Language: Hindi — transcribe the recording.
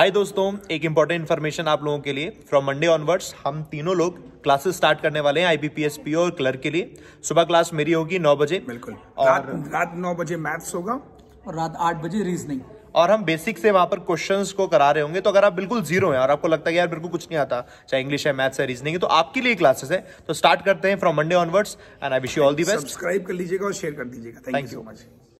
हाय दोस्तों एक इंपॉर्टेंट इन्फॉर्मेशन आप लोगों के लिए फ्रॉम मंडे ऑनवर्ड्स हम तीनों लोग क्लासेस स्टार्ट करने वाले हैं आईबीपीएस पी और क्लर्क के लिए सुबह क्लास मेरी होगी नौ बजे बिल्कुल और रात नौ बजे मैथ्स होगा और रात आठ बजे रीजनिंग और हम बेसिक से वहां पर क्वेश्चन को करा रहे होंगे तो अगर आप बिल्कुल जीरो हैं और आपको लगता है यार बिल्कुल कुछ नहीं आता चाहे इंग्लिश है मैथ्स है रीजनिंग है तो आपके लिए क्लासेस है तो स्टार्ट करते हैं from Monday onwards and I wish you all the best subscribe कर लीजिएगा और शेयर कर दीजिएगा थैंक यू सो मच